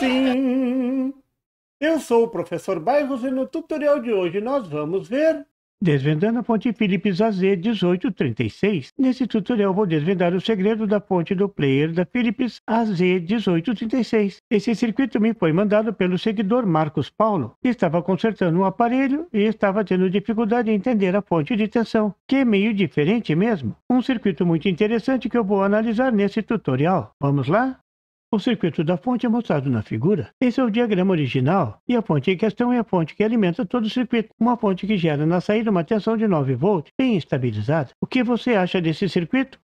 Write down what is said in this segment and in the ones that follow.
Sim, Eu sou o professor Bairros e no tutorial de hoje nós vamos ver... Desvendando a ponte Philips AZ 1836. Nesse tutorial vou desvendar o segredo da ponte do player da Philips AZ 1836. Esse circuito me foi mandado pelo seguidor Marcos Paulo, que estava consertando um aparelho e estava tendo dificuldade em entender a ponte de tensão, que é meio diferente mesmo. Um circuito muito interessante que eu vou analisar nesse tutorial. Vamos lá? O circuito da fonte é mostrado na figura. Esse é o diagrama original e a ponte em questão é a ponte que alimenta todo o circuito. Uma ponte que gera na saída uma tensão de 9 volts bem estabilizada. O que você acha desse circuito?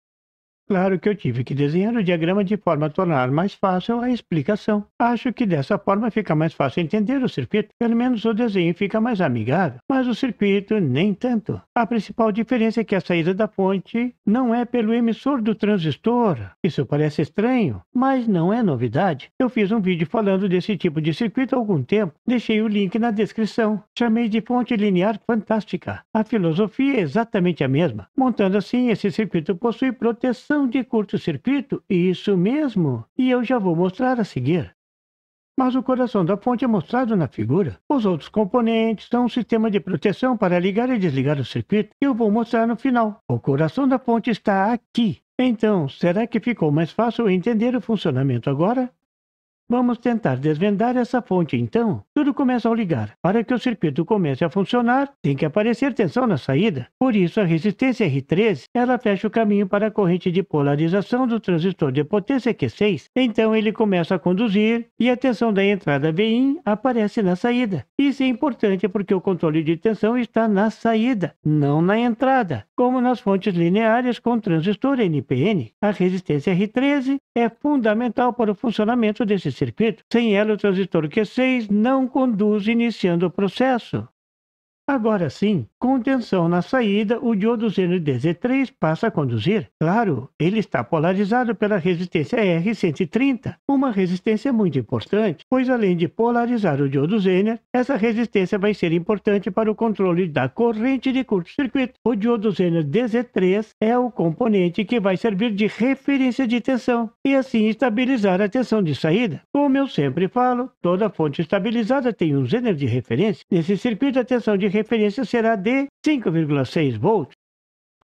Claro que eu tive que desenhar o diagrama de forma a tornar mais fácil a explicação. Acho que dessa forma fica mais fácil entender o circuito, pelo menos o desenho fica mais amigável, mas o circuito nem tanto. A principal diferença é que a saída da fonte não é pelo emissor do transistor. Isso parece estranho, mas não é novidade. Eu fiz um vídeo falando desse tipo de circuito há algum tempo, deixei o link na descrição. Chamei de fonte linear fantástica. A filosofia é exatamente a mesma. Montando assim, esse circuito possui proteção são de curto-circuito, isso mesmo, e eu já vou mostrar a seguir. Mas o coração da fonte é mostrado na figura. Os outros componentes são um sistema de proteção para ligar e desligar o circuito que eu vou mostrar no final. O coração da fonte está aqui. Então, será que ficou mais fácil entender o funcionamento agora? Vamos tentar desvendar essa fonte, então. Tudo começa ao ligar. Para que o circuito comece a funcionar, tem que aparecer tensão na saída. Por isso, a resistência R13 ela fecha o caminho para a corrente de polarização do transistor de potência Q6. Então, ele começa a conduzir e a tensão da entrada VIN aparece na saída. Isso é importante porque o controle de tensão está na saída, não na entrada, como nas fontes lineares com transistor NPN. A resistência R13 é fundamental para o funcionamento desse circuito sem elo transistor Q6 não conduz iniciando o processo. Agora sim, com tensão na saída, o diodo dz 3 passa a conduzir. Claro, ele está polarizado pela resistência R130, uma resistência muito importante, pois além de polarizar o diodo Zener, essa resistência vai ser importante para o controle da corrente de curto-circuito. O diodo Zener DZ3 é o componente que vai servir de referência de tensão e assim estabilizar a tensão de saída. Como eu sempre falo, toda fonte estabilizada tem um Zener de referência. Nesse circuito, a tensão de referência será de 5,6 volts.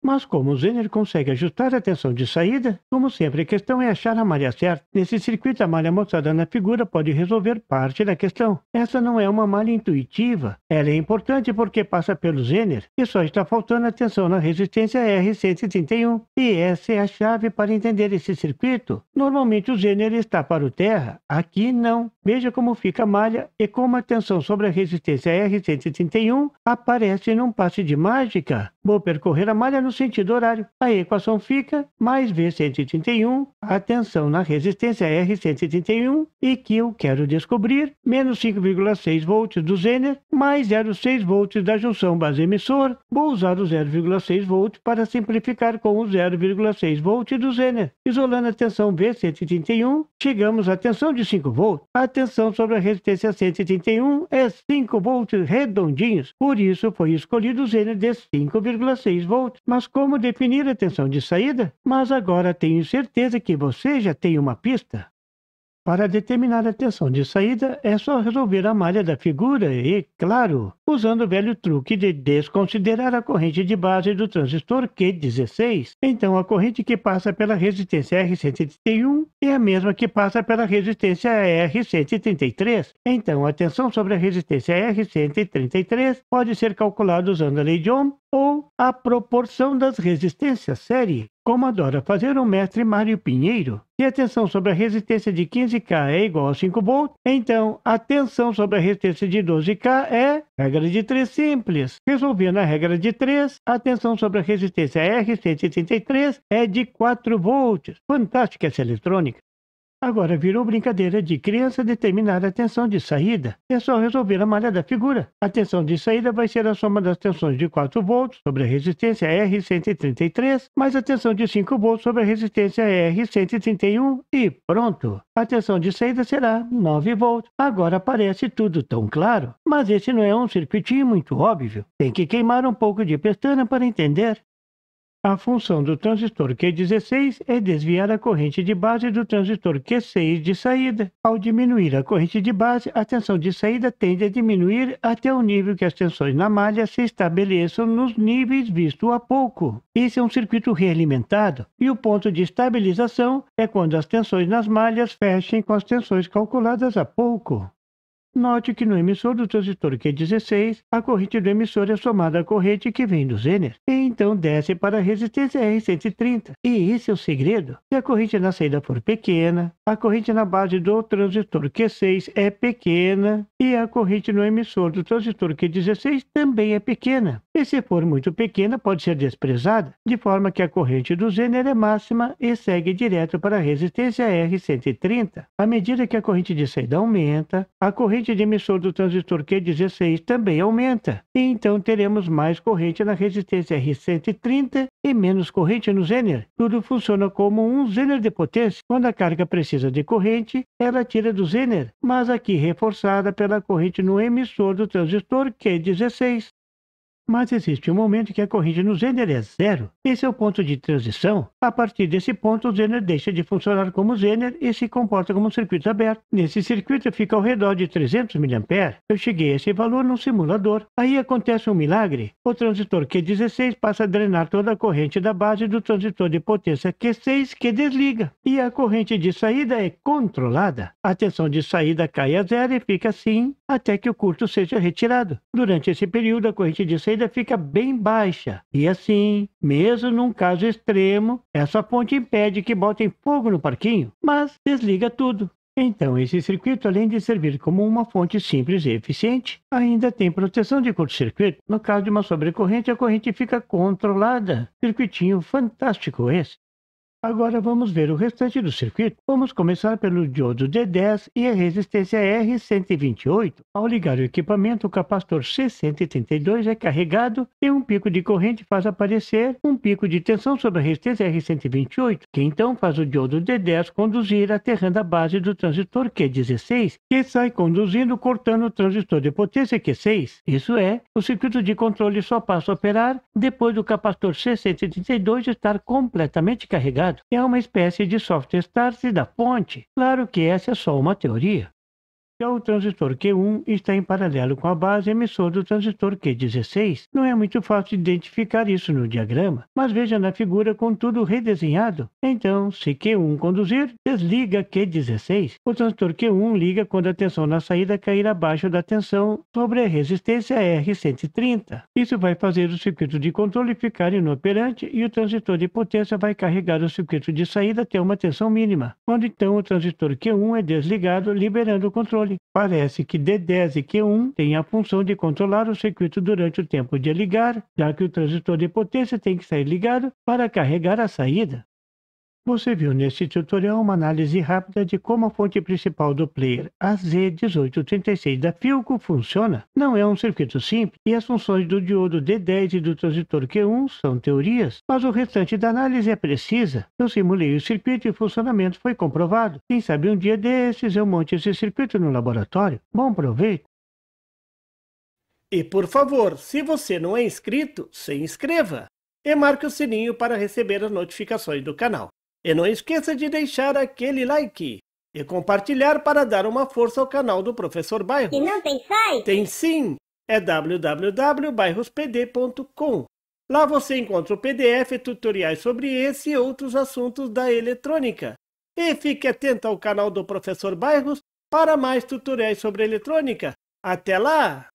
Mas como o Zener consegue ajustar a tensão de saída, como sempre a questão é achar a malha certa. Nesse circuito, a malha mostrada na figura pode resolver parte da questão. Essa não é uma malha intuitiva. Ela é importante porque passa pelo Zener e só está faltando a tensão na resistência R131. E essa é a chave para entender esse circuito. Normalmente o Zener está para o terra, aqui não. Veja como fica a malha e como a tensão sobre a resistência R131 aparece num passe de mágica. Vou percorrer a malha no sentido horário. A equação fica mais V131, a tensão na resistência R131, e que eu quero descobrir, menos 5,6 volts do zener, mais 0,6 volts da junção base-emissor. Vou usar o 0,6 volt para simplificar com o 0,6 volt do zener. Isolando a tensão V131, chegamos à tensão de 5 volts. A tensão sobre a resistência 131 é 5 volts redondinhos, por isso foi escolhido o zener de 5,6 volts. Mas como definir a tensão de saída? Mas agora tenho certeza que você já tem uma pista para determinar a tensão de saída, é só resolver a malha da figura e, claro, usando o velho truque de desconsiderar a corrente de base do transistor Q16. Então, a corrente que passa pela resistência R131 é a mesma que passa pela resistência R133. Então, a tensão sobre a resistência R133 pode ser calculada usando a lei de Ohm ou a proporção das resistências série como adora fazer o mestre Mário Pinheiro. Se a tensão sobre a resistência de 15K é igual a 5 V, então a tensão sobre a resistência de 12K é regra de 3 simples. Resolvendo a regra de 3, a tensão sobre a resistência R133 é de 4 volts. Fantástica essa eletrônica. Agora virou brincadeira de criança determinar a tensão de saída. É só resolver a malha da figura. A tensão de saída vai ser a soma das tensões de 4 volts sobre a resistência R133 mais a tensão de 5 volts sobre a resistência R131 e pronto. A tensão de saída será 9 volts. Agora parece tudo tão claro, mas esse não é um circuitinho muito óbvio. Tem que queimar um pouco de pestana para entender. A função do transistor Q16 é desviar a corrente de base do transistor Q6 de saída. Ao diminuir a corrente de base, a tensão de saída tende a diminuir até o nível que as tensões na malha se estabeleçam nos níveis visto há pouco. Esse é um circuito realimentado e o ponto de estabilização é quando as tensões nas malhas fechem com as tensões calculadas há pouco. Note que no emissor do transistor Q16, a corrente do emissor é somada à corrente que vem do zener e então desce para a resistência R130. E esse é o segredo. Se a corrente na saída for pequena, a corrente na base do transistor Q6 é pequena e a corrente no emissor do transistor Q16 também é pequena. E se for muito pequena, pode ser desprezada, de forma que a corrente do Zener é máxima e segue direto para a resistência R130. À medida que a corrente de saída aumenta, a corrente corrente de emissor do transistor Q16 também aumenta, e então teremos mais corrente na resistência R130 e menos corrente no zener. Tudo funciona como um zener de potência. Quando a carga precisa de corrente, ela tira do zener, mas aqui reforçada pela corrente no emissor do transistor Q16. Mas existe um momento que a corrente no zener é zero. Esse é o ponto de transição a partir desse ponto, o zener deixa de funcionar como zener e se comporta como um circuito aberto. Nesse circuito fica ao redor de 300 mA. Eu cheguei a esse valor num simulador. Aí acontece um milagre. O transistor Q16 passa a drenar toda a corrente da base do transistor de potência Q6 que desliga. E a corrente de saída é controlada. A tensão de saída cai a zero e fica assim até que o curto seja retirado. Durante esse período, a corrente de saída fica bem baixa. E assim, mesmo num caso extremo, essa ponte impede que botem fogo no parquinho, mas desliga tudo. Então, esse circuito, além de servir como uma fonte simples e eficiente, ainda tem proteção de curto-circuito. No caso de uma sobrecorrente, a corrente fica controlada. Circuitinho fantástico esse. Agora vamos ver o restante do circuito. Vamos começar pelo diodo D10 e a resistência R128. Ao ligar o equipamento, o capacitor C132 é carregado e um pico de corrente faz aparecer um pico de tensão sobre a resistência R128, que então faz o diodo D10 conduzir aterrando a base do transistor Q16, que sai conduzindo cortando o transistor de potência Q6. Isso é, o circuito de controle só passa a operar depois do capacitor C132 estar completamente carregado é uma espécie de software start da ponte. Claro que essa é só uma teoria. Já é o transistor Q1 está em paralelo com a base emissor do transistor Q16. Não é muito fácil identificar isso no diagrama, mas veja na figura com tudo redesenhado. Então, se Q1 conduzir, desliga Q16. O transistor Q1 liga quando a tensão na saída cair abaixo da tensão sobre a resistência R130. Isso vai fazer o circuito de controle ficar inoperante e o transistor de potência vai carregar o circuito de saída até uma tensão mínima, quando então o transistor Q1 é desligado, liberando o controle controle, parece que D10 e Q1 têm a função de controlar o circuito durante o tempo de ligar, já que o transistor de potência tem que sair ligado para carregar a saída. Você viu neste tutorial uma análise rápida de como a fonte principal do player AZ1836 da Philco funciona. Não é um circuito simples e as funções do diodo D10 e do transitor Q1 são teorias, mas o restante da análise é precisa. Eu simulei o circuito e o funcionamento foi comprovado. Quem sabe um dia desses eu monte esse circuito no laboratório. Bom proveito! E por favor, se você não é inscrito, se inscreva! e marque o sininho para receber as notificações do canal. E não esqueça de deixar aquele like e compartilhar para dar uma força ao canal do Professor Bairros. E não tem site? Tem sim! É www.bairrospd.com. Lá você encontra o PDF, tutoriais sobre esse e outros assuntos da eletrônica. E fique atento ao canal do Professor Bairros para mais tutoriais sobre eletrônica. Até lá!